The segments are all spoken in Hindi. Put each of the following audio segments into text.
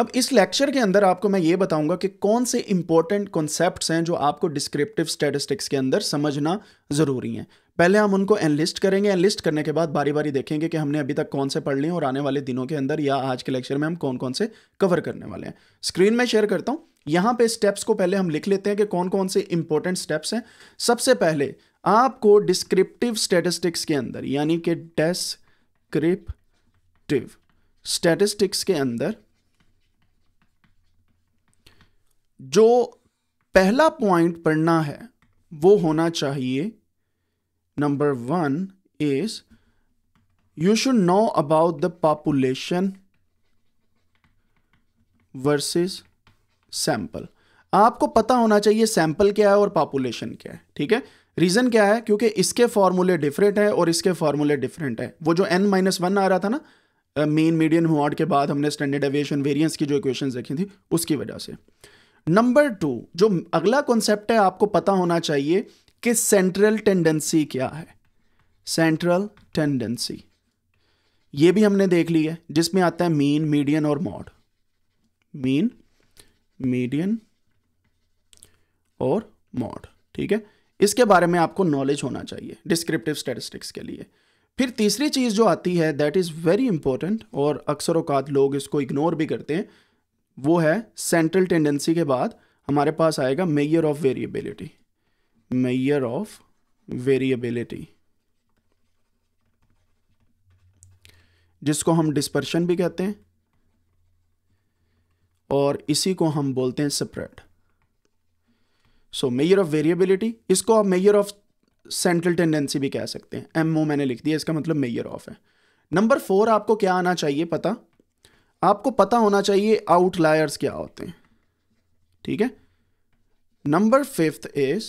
अब इस लेक्चर के अंदर आपको मैं ये बताऊंगा कि कौन से इंपॉर्टेंट कॉन्सेप्ट हैं जो आपको डिस्क्रिप्टिव स्टैटिस्टिक्स के अंदर समझना ज़रूरी है पहले हम उनको एनलिस्ट करेंगे एनलिस्ट करने के बाद बारी बारी देखेंगे कि हमने अभी तक कौन से पढ़ लिए और आने वाले दिनों के अंदर या आज के लेक्चर में हम कौन कौन से कवर करने वाले हैं स्क्रीन में शेयर करता हूँ यहाँ पे स्टेप्स को पहले हम लिख लेते हैं कि कौन कौन से इंपॉर्टेंट स्टेप्स हैं सबसे पहले आपको डिस्क्रिप्टिव स्टैटिस्टिक्स के अंदर यानी कि डेस्क्रिप्टिव स्टैटिस्टिक्स के अंदर जो पहला पॉइंट पढ़ना है वो होना चाहिए number one is you should know about the population versus sample आपको पता होना चाहिए सैंपल क्या है और पॉपुलेशन क्या है ठीक है रीज़न क्या है क्योंकि इसके फॉर्मूले डिफरेंट है और इसके फॉर्मूले डिफरेंट है वो जो एन माइनस वन आ रहा था ना मेन मीडियन हुआ के बाद हमने स्टैंडर्ड एवियशन वेरिएंस की जो इक्वेशंस देखी थी उसकी वजह से नंबर टू जो अगला कॉन्सेप्ट है आपको पता होना चाहिए कि सेंट्रल टेंडेंसी क्या है सेंट्रल टेंडेंसी ये भी हमने देख ली है जिसमें आता है मीन मीडियन और मॉड मीन मीडियन और मॉड ठीक है इसके बारे में आपको नॉलेज होना चाहिए डिस्क्रिप्टिव स्टेटिस्टिक्स के लिए फिर तीसरी चीज़ जो आती है दैट इज़ वेरी इंपॉर्टेंट और अक्सर औकात लोग इसको इग्नोर भी करते हैं वो है सेंट्रल टेंडेंसी के बाद हमारे पास आएगा measure of variability measure of variability जिसको हम डिस्पर्शन भी कहते हैं और इसी को हम बोलते हैं spread so measure of variability इसको आप मेयर ऑफ सेंट्रल टेंडेंसी भी कह सकते हैं एम मैंने लिख दिया इसका मतलब मेयर ऑफ है नंबर फोर आपको क्या आना चाहिए पता आपको पता होना चाहिए आउटलायर्स क्या होते हैं ठीक है नंबर फिफ्थ इज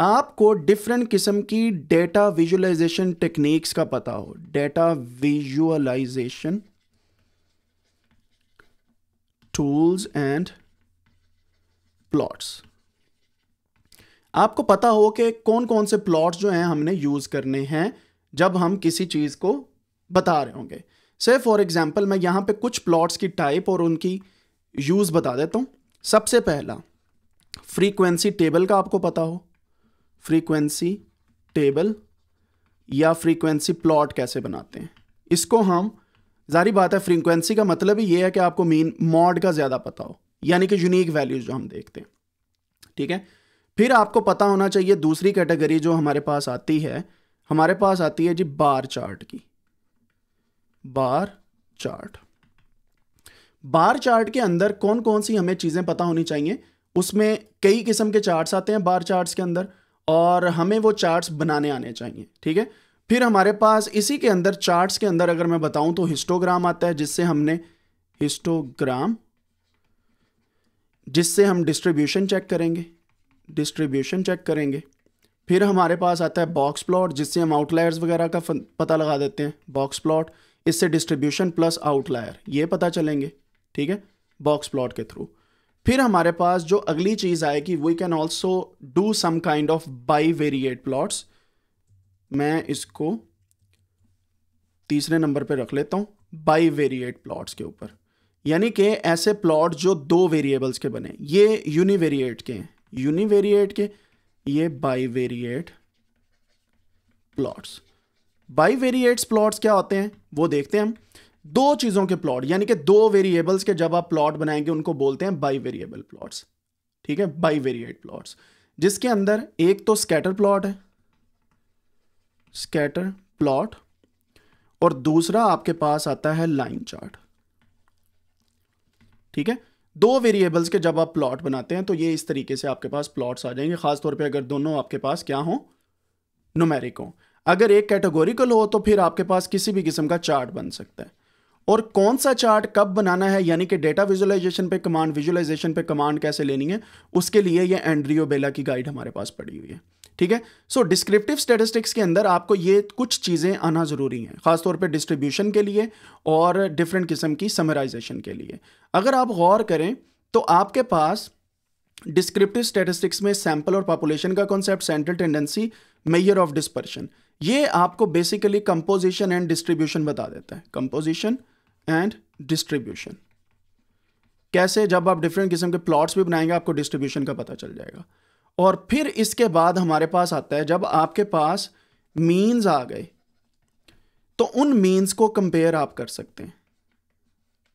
आपको डिफरेंट किस्म की डेटा विजुअलाइजेशन टेक्निक्स का पता हो data visualisation tools and plots आपको पता हो कि कौन कौन से प्लॉट्स जो हैं हमने यूज़ करने हैं जब हम किसी चीज़ को बता रहे होंगे से फॉर एग्जाम्पल मैं यहाँ पे कुछ प्लॉट्स की टाइप और उनकी यूज़ बता देता हूँ सबसे पहला फ्रीक्वेंसी टेबल का आपको पता हो फ्रीक्वेंसी टेबल या फ्रीक्वेंसी प्लॉट कैसे बनाते हैं इसको हम जारी बात है फ्रीक्वेंसी का मतलब ही ये है कि आपको मीन मॉड का ज़्यादा पता हो यानी कि यूनिक वैल्यूज जो हम देखते हैं ठीक है फिर आपको पता होना चाहिए दूसरी कैटेगरी जो हमारे पास आती है हमारे पास आती है जी बार चार्ट की बार चार्ट बार चार्ट के अंदर कौन कौन सी हमें चीज़ें पता होनी चाहिए उसमें कई किस्म के चार्ट्स आते हैं बार चार्ट्स के अंदर और हमें वो चार्ट्स बनाने आने चाहिए ठीक है फिर हमारे पास इसी के अंदर चार्ट्स के अंदर अगर मैं बताऊं तो हिस्टोग्राम आता है जिससे हमने हिस्टोग्राम जिससे हम डिस्ट्रीब्यूशन चेक करेंगे डिस्ट्रीब्यूशन चेक करेंगे फिर हमारे पास आता है बॉक्स प्लॉट जिससे हम आउटलायर्स वगैरह का पता लगा देते हैं बॉक्स प्लॉट इससे डिस्ट्रीब्यूशन प्लस आउटलायर ये पता चलेंगे ठीक है बॉक्स प्लॉट के थ्रू फिर हमारे पास जो अगली चीज़ आएगी we can also do some kind of bivariate plots मैं इसको तीसरे नंबर पे रख लेता हूं बाई वेरिएट प्लॉट्स के ऊपर यानी कि ऐसे प्लॉट जो दो वेरिएबल्स के बने ये यूनिवेरिएट के हैं यूनिवेरिएट के ये bivariate plots bivariates plots क्या होते हैं वो देखते हैं हम दो चीज़ों के प्लॉट यानी कि दो वेरिएबल्स के जब आप प्लॉट बनाएंगे उनको बोलते हैं बाई वेरिएबल प्लॉट्स ठीक है बाई वेरिएट प्लॉट्स जिसके अंदर एक तो स्कैटर प्लॉट है स्कैटर प्लॉट और दूसरा आपके पास आता है लाइन चार्ट ठीक है दो वेरिएबल्स के जब आप प्लॉट बनाते हैं तो ये इस तरीके से आपके पास प्लॉट्स आ जाएंगे खासतौर पे अगर दोनों आपके पास क्या हों नुमेरिक हों अगर एक कैटेगोरिकल हो तो फिर आपके पास किसी भी किस्म का चार्ट बन सकता है और कौन सा चार्ट कब बनाना है यानी कि डेटा विजुलाइजेशन पे कमांड विजुलाइजेशन पे कमांड कैसे लेनी है उसके लिए ये एंड्रियो बेला की गाइड हमारे पास पड़ी हुई है ठीक है सो डिस्क्रिप्टिव स्टेटिस्टिक्स के अंदर आपको ये कुछ चीज़ें आना ज़रूरी हैं खासतौर पे डिस्ट्रीब्यूशन के लिए और डिफरेंट किस्म की समराइजेशन के लिए अगर आप गौर करें तो आपके पास डिस्क्रिप्टिव स्टेटिस्टिक्स में सैंपल और पॉपुलेशन का concept central tendency measure of dispersion ये आपको बेसिकली कंपोजिशन एंड डिस्ट्रीब्यूशन बता देता है कंपोजिशन एंड डिस्ट्रीब्यूशन कैसे जब आप डिफरेंट किस्म के प्लॉट्स भी बनाएंगे आपको डिस्ट्रीब्यूशन का पता चल जाएगा और फिर इसके बाद हमारे पास आता है जब आपके पास मीन्स आ गए तो उन मीन्स को कंपेयर आप कर सकते हैं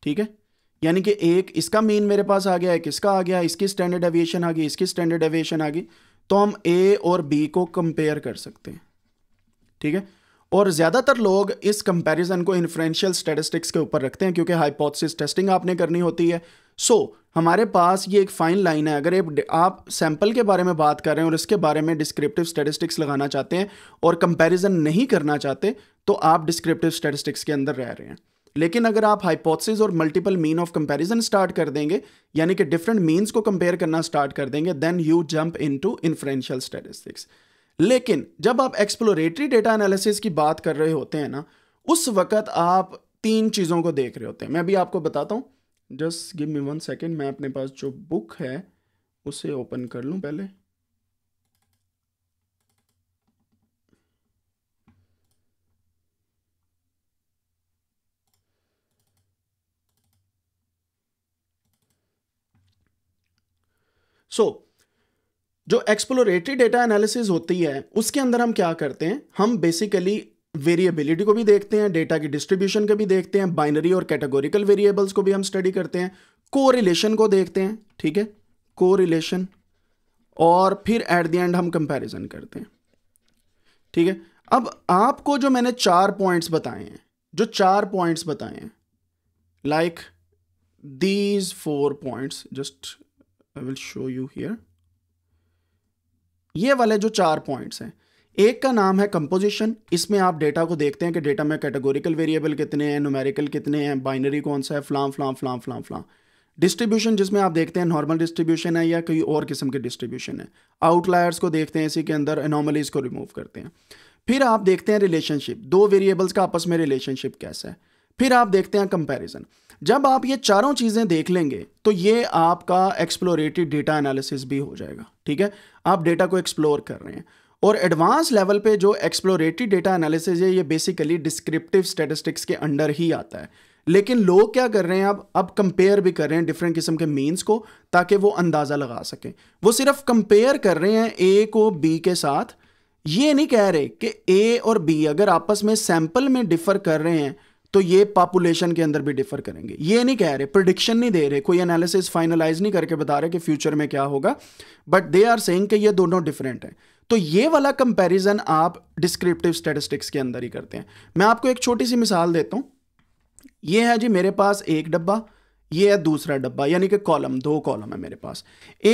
ठीक है यानी कि एक इसका मीन मेरे पास आ गया एक इसका आ गया इसकी स्टैंडर्ड एविएशन आ गई इसकी स्टैंडर्ड एविएशन आ गई तो हम ए और बी को कंपेयर कर सकते हैं ठीक है और ज़्यादातर लोग इस कंपैरिजन को इन्फ्रेंशियल स्टेटिस्टिक्स के ऊपर रखते हैं क्योंकि हाइपोथेसिस टेस्टिंग आपने करनी होती है सो so, हमारे पास ये एक फ़ाइन लाइन है अगर आप सैंपल के बारे में बात कर रहे हैं और इसके बारे में डिस्क्रिप्टिव स्टेटिस्टिक्स लगाना चाहते हैं और कंपेरिजन नहीं करना चाहते तो आप डिस्क्रिप्टिव स्टेटिस्टिक्स के अंदर रह रहे हैं लेकिन अगर आप हाइपोथेसिस और multiple mean of comparison start कर देंगे यानी कि डिफरेंट मीन्स को कंपेयर करना स्टार्ट कर देंगे then you jump into influential statistics लेकिन जब आप एक्सप्लोरेटरी डेटा एनालिसिस की बात कर रहे होते हैं ना उस वक्त आप तीन चीज़ों को देख रहे होते हैं मैं अभी आपको बताता हूँ just give me one second मैं अपने पास जो बुक है उसे ओपन कर लूँ पहले सो so, जो एक्सप्लोरेटरी डेटा एनालिसिस होती है उसके अंदर हम क्या करते हैं हम बेसिकली वेरिएबिलिटी को भी देखते हैं डेटा की डिस्ट्रीब्यूशन को भी देखते हैं बाइनरी और कैटेगोरिकल वेरिएबल्स को भी हम स्टडी करते हैं कोरिलेशन को देखते हैं ठीक है कोरिलेशन और फिर एट द एंड हम कंपैरिजन करते हैं ठीक है अब आपको जो मैंने चार पॉइंट्स बताए हैं जो चार पॉइंट्स बताए हैं like these four points just I will show you here ये वाले जो चार पॉइंट्स हैं एक का नाम है कंपोजिशन इसमें आप डेटा को देखते हैं कि डेटा में कैटेगोरिकल वेरिएबल कितने हैं नोमेरिकल कितने हैं बाइनरी कौन सा है फ्लाम फ्लाम फ्लाम फ्लाम फ्लाम डिस्ट्रीब्यूशन जिसमें आप देखते हैं नॉर्मल डिस्ट्रीब्यूशन है या कोई और किस्म के डिस्ट्रीब्यूशन है आउटलायर्स को देखते हैं इसी के अंदर एनोमलीज को रिमूव करते हैं फिर आप देखते हैं रिलेशनशिप दो वेरिएबल्स का आपस में रिलेशनशिप कैसा है फिर आप देखते हैं कंपैरिजन जब आप ये चारों चीज़ें देख लेंगे तो ये आपका एक्सप्लोरेटिव डेटा एनालिसिस भी हो जाएगा ठीक है आप डेटा को एक्सप्लोर कर रहे हैं और एडवांस लेवल पे जो एक्सप्लोरेटिव डेटा एनालिसिस है ये बेसिकली डिस्क्रिप्टिव स्टेटिस्टिक्स के अंडर ही आता है लेकिन लोग क्या कर रहे हैं अब अब कंपेयर भी कर रहे हैं डिफरेंट किस्म के मीन्स को ताकि वो अंदाज़ा लगा सकें वो सिर्फ कंपेयर कर रहे हैं ए को बी के साथ ये नहीं कह रहे कि ए और बी अगर आपस में सैंपल में डिफ़र कर रहे हैं तो ये पॉपुलेशन के अंदर भी डिफर करेंगे ये नहीं कह रहे प्रडिक्शन नहीं दे रहे कोई एनालिसिस फाइनलाइज नहीं करके बता रहे कि फ्यूचर में क्या होगा बट दे आर सेइंग कि ये दोनों डिफरेंट हैं तो ये वाला कंपैरिजन आप डिस्क्रिप्टिव स्टेटिस्टिक्स के अंदर ही करते हैं मैं आपको एक छोटी सी मिसाल देता हूँ ये है जी मेरे पास एक डब्बा ये है दूसरा डब्बा यानी कि कॉलम दो कॉलम है मेरे पास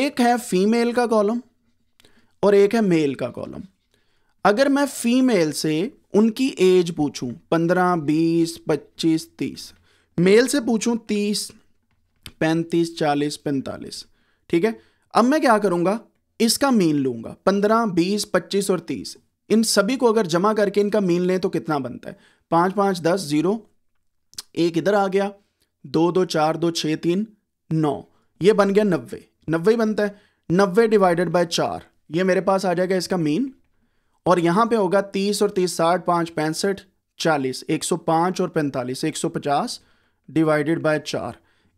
एक है फीमेल का कॉलम और एक है मेल का कॉलम अगर मैं फीमेल से उनकी एज पूछूं पंद्रह बीस पच्चीस तीस मेल से पूछूं तीस पैंतीस चालीस पैंतालीस ठीक है अब मैं क्या करूंगा इसका मीन लूंगा पंद्रह बीस पच्चीस और तीस इन सभी को अगर जमा करके इनका मीन लें तो कितना बनता है पाँच पाँच दस जीरो एक इधर आ गया दो दो चार दो छः तीन नौ ये बन गया नब्बे नब्बे बनता है नब्बे डिवाइडेड बाय चार ये मेरे पास आ जाएगा इसका मीन और यहाँ पे होगा तीस और तीस साठ पाँच पैंसठ चालीस एक सौ पाँच और पैंतालीस एक सौ पचास डिवाइडेड बाय चार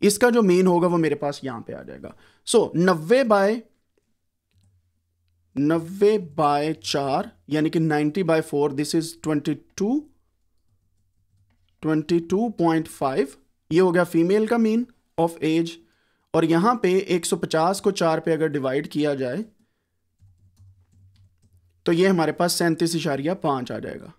इसका जो मीन होगा वो मेरे पास यहाँ पे आ जाएगा सो नब्बे बाय नब्बे बाय चार यानी कि ninety by four this is twenty two twenty two point five ये हो गया फीमेल का मीन ऑफ एज और यहाँ पे 150 को चार पे अगर डिवाइड किया जाए तो ये हमारे पास सैंतीस इशारिया पांच आ जाएगा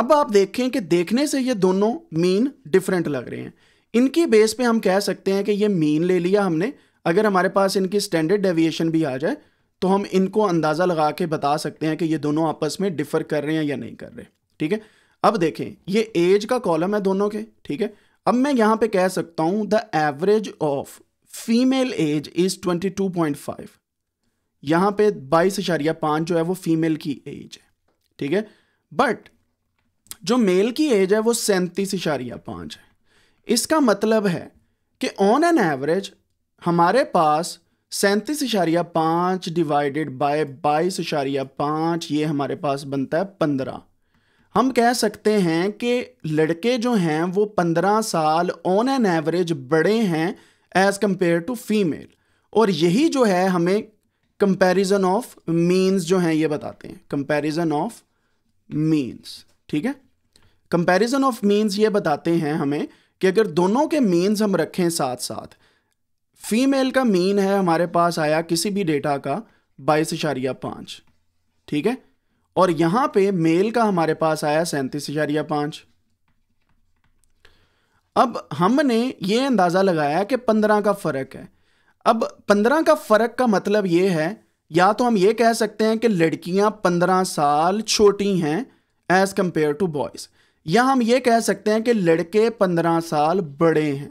अब आप देखें कि देखने से ये दोनों मीन डिफरेंट लग रहे हैं इनकी बेस पे हम कह सकते हैं कि ये मीन ले लिया हमने अगर हमारे पास इनकी स्टैंडर्ड डेविएशन भी आ जाए तो हम इनको अंदाज़ा लगा के बता सकते हैं कि ये दोनों आपस में डिफ़र कर रहे हैं या नहीं कर रहे ठीक है अब देखें ये एज का कॉलम है दोनों के ठीक है अब मैं यहां पे कह सकता हूं the average of female age is twenty two point five यहाँ पे बाईस इशारिया पाँच जो है वो फीमेल की एज है ठीक है बट जो मेल की एज है वो सैंतीस इशारिया पाँच है इसका मतलब है कि ऑन एन एवरेज हमारे पास सैंतीस इशारिया पाँच डिवाइडेड बाय बाईस इशारिया पाँच ये हमारे पास बनता है पंद्रह हम कह सकते हैं कि लड़के जो हैं वो पंद्रह साल ऑन एन एवरेज बड़े हैं एज़ कम्पेयर टू फीमेल और यही जो है हमें कंपेरिजन ऑफ मीन्स जो हैं ये बताते हैं कंपेरिजन ऑफ मीन्स ठीक है कंपेरिजन ऑफ मीन्स ये बताते हैं हमें कि अगर दोनों के मीन्स हम रखें साथ साथ फीमेल का मीन है हमारे पास आया किसी भी डेटा का बाईस इशारिया पाँच ठीक है और यहां पे मेल का हमारे पास आया सैंतीस इशारिया पाँच अब हमने ये अंदाज़ा लगाया कि पंद्रह का फ़र्क है अब पंद्रह का फर्क का मतलब ये है या तो हम ये कह सकते हैं कि लड़कियां पंद्रह साल छोटी हैं एज कंपेयर टू बॉयज या हम ये कह सकते हैं कि लड़के पंद्रह साल बड़े हैं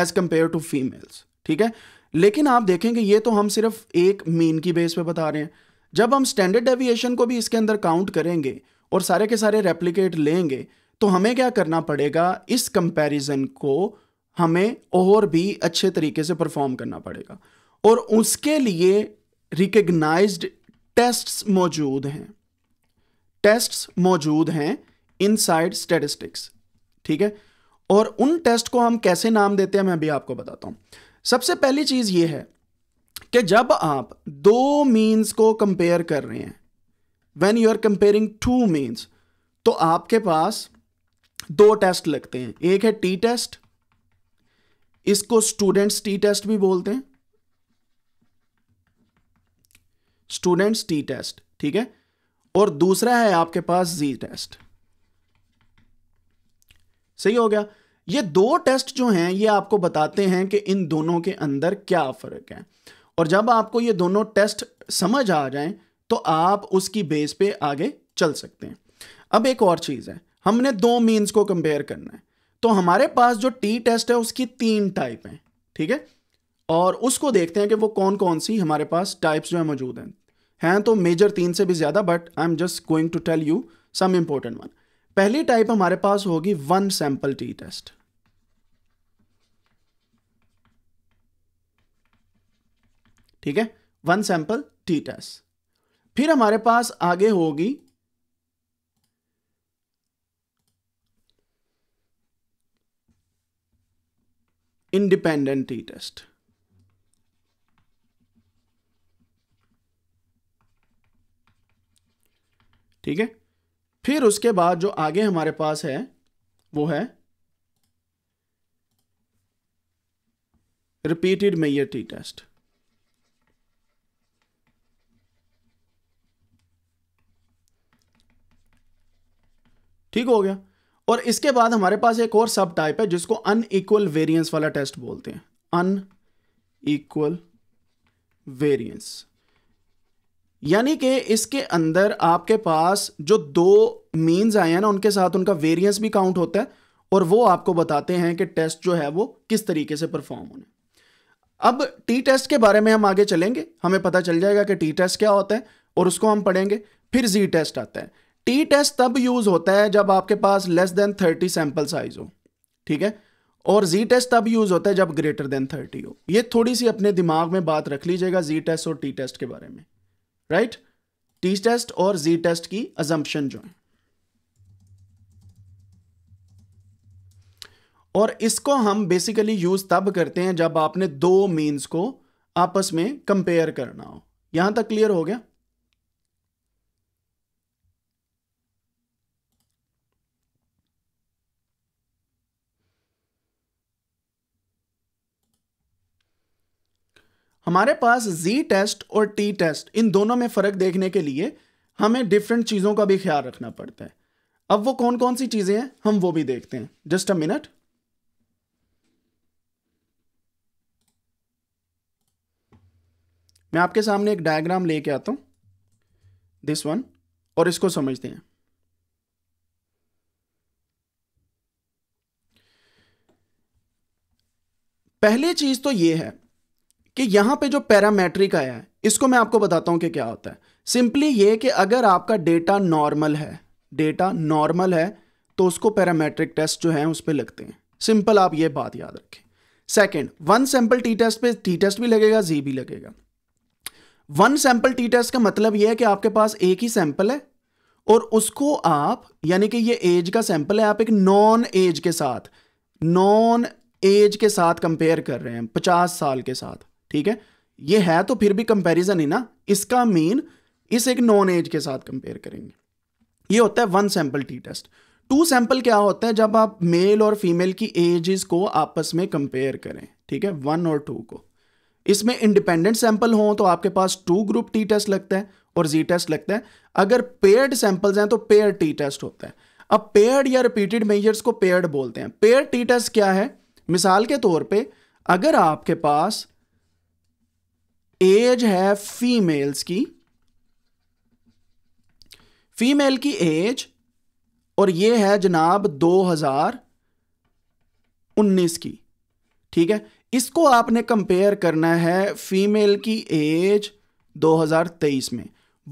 एज कंपेयर टू फीमेल्स ठीक है लेकिन आप देखेंगे ये तो हम सिर्फ एक मीन की बेस पे बता रहे हैं जब हम स्टैंडर्ड डेविएशन को भी इसके अंदर काउंट करेंगे और सारे के सारे रेप्लीकेट लेंगे तो हमें क्या करना पड़ेगा इस कंपेरिजन को हमें और भी अच्छे तरीके से परफॉर्म करना पड़ेगा और उसके लिए रिकग्नाइज्ड टेस्ट्स मौजूद हैं टेस्ट्स मौजूद हैं इनसाइड स्टेटिस्टिक्स ठीक है और उन टेस्ट को हम कैसे नाम देते हैं मैं अभी आपको बताता हूँ सबसे पहली चीज़ ये है कि जब आप दो मीन्स को कंपेयर कर रहे हैं when you are comparing two means तो आपके पास दो टेस्ट लगते हैं एक है टी टेस्ट इसको स्टूडेंट्स टी टेस्ट भी बोलते हैं स्टूडेंट्स टी टेस्ट ठीक है और दूसरा है आपके पास जी टेस्ट सही हो गया ये दो टेस्ट जो हैं ये आपको बताते हैं कि इन दोनों के अंदर क्या फ़र्क है और जब आपको ये दोनों टेस्ट समझ आ जाएं तो आप उसकी बेस पे आगे चल सकते हैं अब एक और चीज़ है हमने दो मीन्स को कंपेयर करना है तो हमारे पास जो टी टेस्ट है उसकी तीन टाइप हैं ठीक है और उसको देखते हैं कि वो कौन कौन सी हमारे पास टाइप्स जो है मौजूद हैं हैं तो मेजर तीन से भी ज़्यादा but I am just going to tell you some important one पहली टाइप हमारे पास होगी वन सैंपल टी टेस्ट ठीक है वन सैंपल टी टेस्ट फिर हमारे पास आगे होगी independent t-test. ठीक है फिर उसके बाद जो आगे हमारे पास है वो है रिपीटेड मेयर टी टेस्ट ठीक हो गया और इसके बाद हमारे पास एक और सब टाइप है जिसको अन इक्वल वेरियंस वाला टेस्ट बोलते हैं अन इक्वल वेरियंस यानी कि इसके अंदर आपके पास जो दो मीन्स आए हैं ना उनके साथ उनका वेरियंस भी काउंट होता है और वो आपको बताते हैं कि टेस्ट जो है वो किस तरीके से परफॉर्म होना अब टी टेस्ट के बारे में हम आगे चलेंगे हमें पता चल जाएगा कि टी टेस्ट क्या होता है और उसको हम पढ़ेंगे फिर जी टेस्ट आता है टी टेस्ट तब यूज होता है जब आपके पास less than thirty sample size हो ठीक है और जी टेस्ट तब यूज होता है जब ग्रेटर देन थर्टी हो ये थोड़ी सी अपने दिमाग में बात रख लीजिएगा जी टेस्ट और टी टेस्ट के बारे में राइट टी टेस्ट और जी टेस्ट की अजम्पन जो है और इसको हम बेसिकली यूज तब करते हैं जब आपने दो मीन्स को आपस में कंपेयर करना हो यहां तक क्लियर हो गया हमारे पास जी टेस्ट और टी टेस्ट इन दोनों में फ़र्क देखने के लिए हमें डिफरेंट चीज़ों का भी ख्याल रखना पड़ता है अब वो कौन कौन सी चीज़ें हैं हम वो भी देखते हैं जस्ट अ मिनट मैं आपके सामने एक डायग्राम लेके आता हूं दिस वन और इसको समझते हैं पहली चीज़ तो ये है कि यहां पे जो पैरामेट्रिक आया है इसको मैं आपको बताता हूं कि क्या होता है सिंपली ये कि अगर आपका डेटा नॉर्मल है डेटा नॉर्मल है तो उसको पैरामेट्रिक टेस्ट जो है उस पर लगते हैं सिंपल आप ये बात याद रखें second one sample t test पे टी टेस्ट भी लगेगा जी भी लगेगा वन सैंपल टी टेस्ट का मतलब यह है कि आपके पास एक ही सैंपल है और उसको आप यानी कि ये एज का सैंपल है आप एक नॉन एज के साथ नॉन एज के साथ कंपेयर कर रहे हैं पचास साल के साथ ठीक है ये है तो फिर भी कंपैरिजन ही ना इसका मीन इस एक नॉन एज के साथ कंपेयर करेंगे ये होता है one sample t test two sample क्या होता है जब आप मेल और फीमेल की एजेस को आपस में कंपेयर करें ठीक है वन और टू को इसमें इंडिपेंडेंट सैंपल हों तो आपके पास टू ग्रुप टी टेस्ट लगता है और जी टेस्ट लगता है अगर पेयर्ड सैंपल्स हैं तो पेयर टी टेस्ट होता है अब पेयर्ड या रिपीटेड मेजर्स को पेयर्ड बोलते हैं पेयर टी टेस्ट क्या है मिसाल के तौर पे अगर आपके पास एज है फीमेल्स की फीमेल की एज और ये है जनाब 2019 की ठीक है इसको आपने कंपेयर करना है फीमेल की एज 2023 में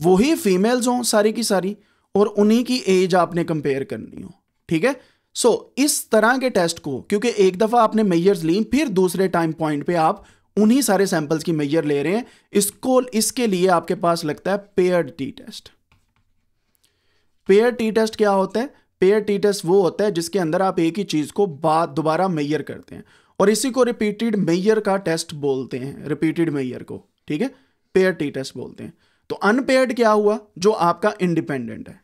वही फीमेल्स हों सारी की सारी और उन्हीं की एज आपने कंपेयर करनी हो ठीक है सो so, इस तरह के टेस्ट को क्योंकि एक दफ़ा आपने मेजर्स ली फिर दूसरे टाइम पॉइंट पे आप उन्हीं सारे सैंपल्स की मेजर ले रहे हैं इसको इसके लिए आपके पास लगता है pair t test pair t test क्या होता है पेयर टी टेस्ट वो होता है जिसके अंदर आप एक ही चीज को बाद दोबारा मेयर करते हैं और इसी को रिपीटेड मेयर का टेस्ट बोलते हैं रिपीटेड मेयर को ठीक है पेयर टी टेस्ट बोलते हैं तो अनपेयर्ड क्या हुआ जो आपका इंडिपेंडेंट है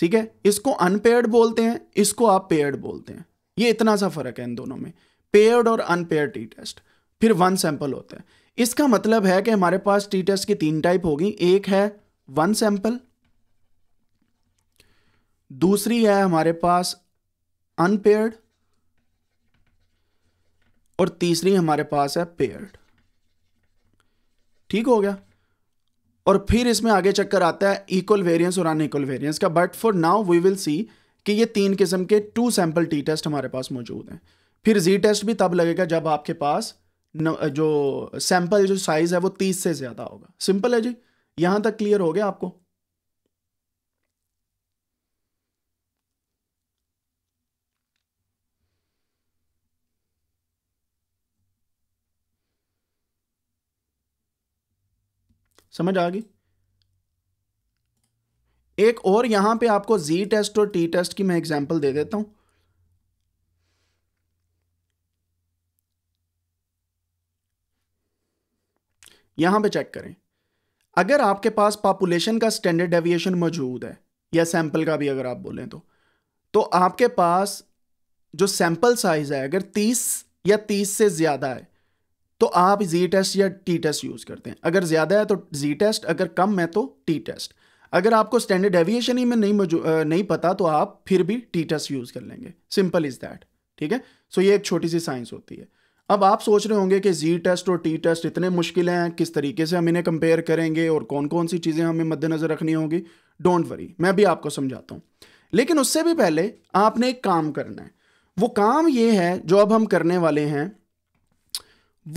ठीक है इसको अनपेयर्ड बोलते हैं इसको आप पेयर्ड बोलते हैं ये इतना सा फर्क है इन दोनों में पेयर्ड और अनपेयर टी टेस्ट फिर वन सैंपल होते हैं इसका मतलब है कि हमारे पास टी टेस्ट की तीन टाइप होगी एक है वन सैंपल दूसरी है हमारे पास अनपेयर्ड और तीसरी हमारे पास है पेयर्ड ठीक हो गया और फिर इसमें आगे चक्कर आता है इक्वल वेरिएंस और अनइक्वल वेरिएंस का but for now we will see कि ये तीन किस्म के टू सैंपल टी टेस्ट हमारे पास मौजूद हैं फिर जी टेस्ट भी तब लगेगा जब आपके पास जो सैंपल जो साइज है वो तीस से ज्यादा होगा सिंपल है जी यहां तक क्लियर हो गया आपको समझ आ गई एक और यहां पे आपको जी टेस्ट और टी टेस्ट की मैं एग्जांपल दे देता हूं यहां पे चेक करें अगर आपके पास पॉपुलेशन का स्टैंडर्ड डेविएशन मौजूद है या सैंपल का भी अगर आप बोलें तो तो आपके पास जो सैंपल साइज है अगर 30 या 30 से ज़्यादा है तो आप जी टेस्ट या टी टेस्ट यूज़ करते हैं अगर ज़्यादा है तो जी टेस्ट अगर कम है तो टी टेस्ट अगर आपको स्टैंडर्ड डेविएशन ही में नहीं नहीं पता तो आप फिर भी टी टेस्ट यूज़ कर लेंगे सिंपल इज़ दैट ठीक है सो so ये एक छोटी सी साइंस होती है अब आप सोच रहे होंगे कि जी टेस्ट और टी टेस्ट इतने मुश्किल हैं किस तरीके से हम इन्हें कंपेयर करेंगे और कौन कौन सी चीज़ें हमें मद्देनज़र रखनी होगी डोंट वरी मैं भी आपको समझाता हूँ लेकिन उससे भी पहले आपने एक काम करना है वो काम ये है जो अब हम करने वाले हैं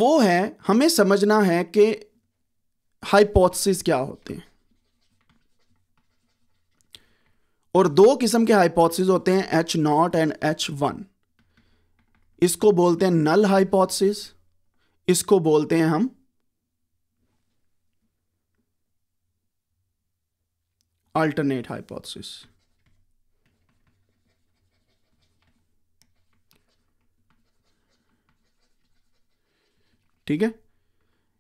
वो है हमें समझना है कि हाइपोथेसिस क्या होते हैं और दो किस्म के हाइपोथेसिस होते हैं H naught and H one इसको बोलते हैं नल हाइपोथेसिस इसको बोलते हैं हम अल्टरनेट हाइपोथेसिस ठीक है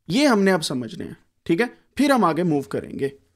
ये हमने अब समझने हैं ठीक है फिर हम आगे मूव करेंगे